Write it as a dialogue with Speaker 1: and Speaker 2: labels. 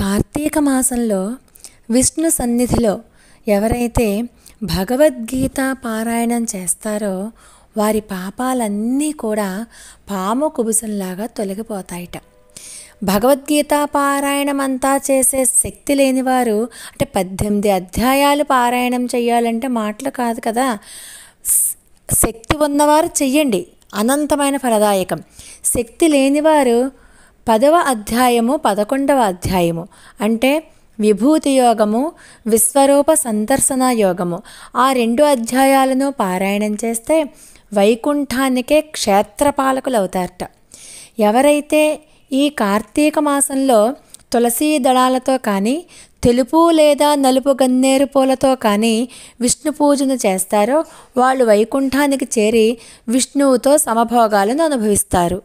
Speaker 1: కార్తీక మాసంలో విష్ణు సన్నిధిలో ఎవరైతే భగవద్గీత పారాయణం చేస్తారో వారి పాపాలన్నీ కూడా పాము కుబుసంలాగా తొలగిపోతాయట భగవద్గీత అంతా చేసే శక్తి లేనివారు అంటే పద్దెనిమిది అధ్యాయాలు పారాయణం చేయాలంటే మాటలు కాదు కదా శక్తి ఉన్నవారు చెయ్యండి అనంతమైన ఫలదాయకం శక్తి లేనివారు పదవ అధ్యాయము పదకొండవ అధ్యాయము అంటే విభూతి యోగము విశ్వరూప సందర్శన యోగము ఆ రెండు అధ్యాయాలను పారాయణం చేస్తే వైకుంఠానికే క్షేత్రపాలకులు అవుతారట ఎవరైతే ఈ కార్తీక మాసంలో తులసీ దళాలతో కానీ తెలుపు లేదా నలుపు గన్నేరు పూలతో కానీ విష్ణు పూజను చేస్తారో వాళ్ళు వైకుంఠానికి చేరి విష్ణువుతో సమభోగాలను
Speaker 2: అనుభవిస్తారు